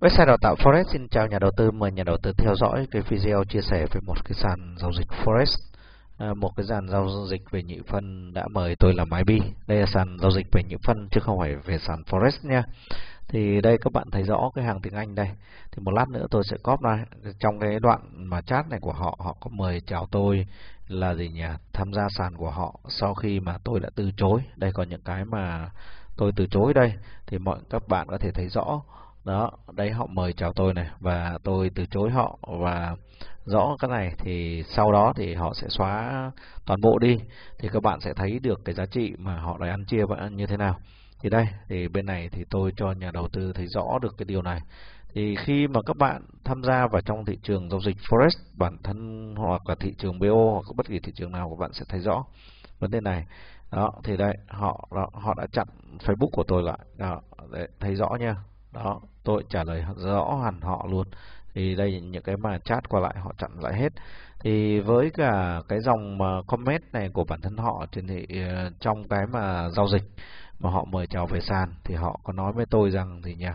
Website đào tạo Forex xin chào nhà đầu tư, mời nhà đầu tư theo dõi cái video chia sẻ về một cái sàn giao dịch Forex, à, một cái sàn giao dịch về nhị phân đã mời tôi làm IB. Đây là sàn giao dịch về nhị phân chứ không phải về sàn Forex nha. Thì đây các bạn thấy rõ cái hàng tiếng Anh đây. Thì một lát nữa tôi sẽ copy ra trong cái đoạn mà chat này của họ, họ có mời chào tôi là gì nhỉ? Tham gia sàn của họ sau khi mà tôi đã từ chối. Đây có những cái mà tôi từ chối đây thì mọi các bạn có thể thấy rõ đó, đấy họ mời chào tôi này và tôi từ chối họ và rõ cái này thì sau đó thì họ sẽ xóa toàn bộ đi thì các bạn sẽ thấy được cái giá trị mà họ đã ăn chia bạn như thế nào. Thì đây, thì bên này thì tôi cho nhà đầu tư thấy rõ được cái điều này. Thì khi mà các bạn tham gia vào trong thị trường giao dịch forex bản thân hoặc là thị trường BO hoặc bất kỳ thị trường nào các bạn sẽ thấy rõ vấn đề này. Đó, thì đây, họ đó, họ đã chặn Facebook của tôi lại. Đó, đấy, thấy rõ nha. Đó, tôi trả lời rõ hẳn họ luôn thì đây những cái mà chat qua lại họ chặn lại hết thì với cả cái dòng mà ờ, comment này của bản thân họ trên thị ờ, trong cái mà giao dịch mà họ mời chào về sàn thì họ có nói với tôi rằng thì nhỉ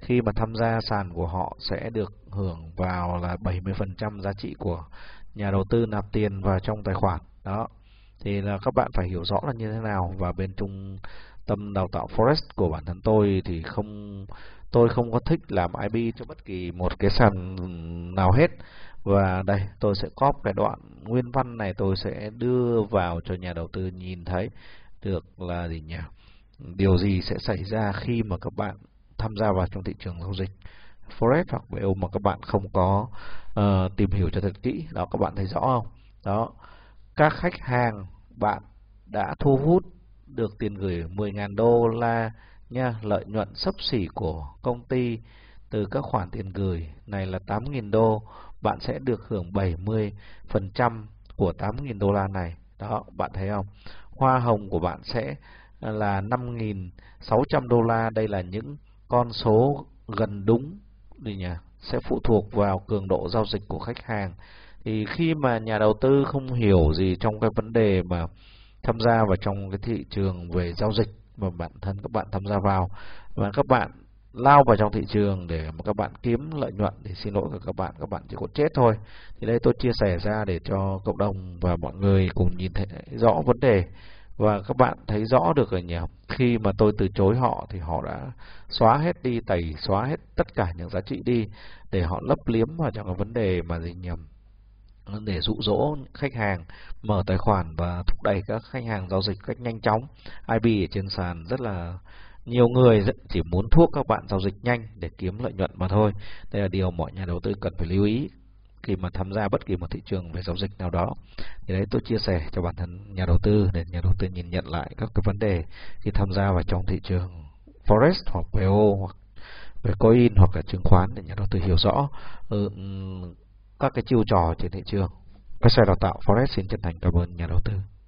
khi mà tham gia sàn của họ sẽ được hưởng vào là 70% giá trị của nhà đầu tư nạp tiền vào trong tài khoản đó thì là các bạn phải hiểu rõ là như thế nào và bên trung tâm đào tạo Forest của bản thân tôi thì không Tôi không có thích làm IP cho bất kỳ một cái sàn nào hết. Và đây, tôi sẽ copy cái đoạn nguyên văn này tôi sẽ đưa vào cho nhà đầu tư nhìn thấy được là gì nhỉ? Điều gì sẽ xảy ra khi mà các bạn tham gia vào trong thị trường giao dịch forex hoặc BO mà các bạn không có uh, tìm hiểu cho thật kỹ. Đó các bạn thấy rõ không? Đó. Các khách hàng bạn đã thu hút được tiền gửi 10.000 đô la nha, lợi nhuận sấp xỉ của công ty từ các khoản tiền gửi này là 8.000 đô, bạn sẽ được hưởng 70% của 8.000 đô la này. Đó, bạn thấy không? Hoa hồng của bạn sẽ à, là 5.600 đô la. Đây là những con số gần đúng đi nhỉ? Sẽ phụ thuộc vào cường độ giao dịch của khách hàng. Thì khi mà nhà đầu tư không hiểu gì trong cái vấn đề mà tham gia vào trong cái thị trường về giao dịch mà bản thân các bạn tham gia vào và các bạn lao vào trong thị trường để mà các bạn kiếm lợi nhuận thì xin lỗi các bạn các bạn chỉ có chết thôi thì đây tôi chia sẻ ra để cho cộng đồng và mọi người cùng nhìn thấy rõ vấn đề và các bạn thấy rõ được rồi nhỉ khi mà tôi từ chối họ thì họ đã xóa hết đi tẩy xóa hết tất cả những giá trị đi để họ lấp liếm vào trong cái vấn đề mà gì nhầm để dụ dỗ khách hàng mở tài khoản và thúc đẩy các khách hàng giao dịch cách nhanh chóng. IB ở trên sàn rất là nhiều người chỉ muốn thuốc các bạn giao dịch nhanh để kiếm lợi nhuận mà thôi. Đây là điều mọi nhà đầu tư cần phải lưu ý khi mà tham gia bất kỳ một thị trường về giao dịch nào đó. Thì đấy tôi chia sẻ cho bản thân nhà đầu tư để nhà đầu tư nhìn nhận lại các cái vấn đề khi tham gia vào trong thị trường forex hoặc PO hoặc về coin hoặc là chứng khoán để nhà đầu tư hiểu rõ ừ, các cái chiêu trò trên thị trường. các Website đào tạo Forex xin chân thành cảm ơn nhà đầu tư.